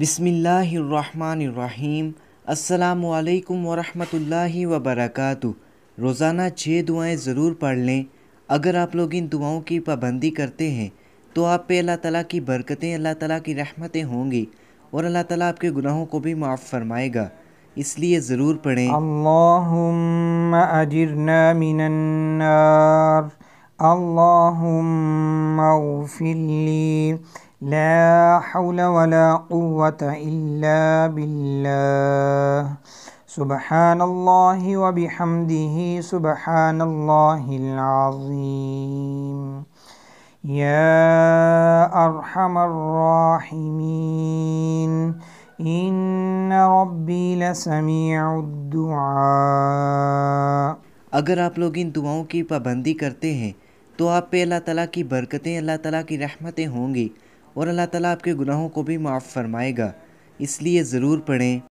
بسم اللہ الرحمن الرحیم السلام علیکم ورحمۃ اللہ وبرکاتہ روزانہ چھ دعائیں ضرور پڑھ لیں اگر آپ لوگ ان دعاؤں کی پابندی کرتے ہیں تو آپ پہ اللہ تعالیٰ کی برکتیں اللہ تعالیٰ کی رحمتیں ہوں گی اور اللہ تعالیٰ آپ کے گناہوں کو بھی معاف فرمائے گا اس لیے ضرور پڑھیں اللہم اجرنا من النار اللهم اغفر لی لا حول اللہ للا اوت اللہ بل صبح اللّہ وبی ہمدی صبح اللہ عظین راہمین ان لسمی الدعاء اگر آپ لوگ ان دعاؤں کی پابندی کرتے ہیں تو آپ پہ اللہ تعالیٰ کی برکتیں اللہ تعالیٰ کی رحمتیں ہوں گی اور اللہ تعالیٰ آپ کے گناہوں کو بھی معاف فرمائے گا اس لیے ضرور پڑھیں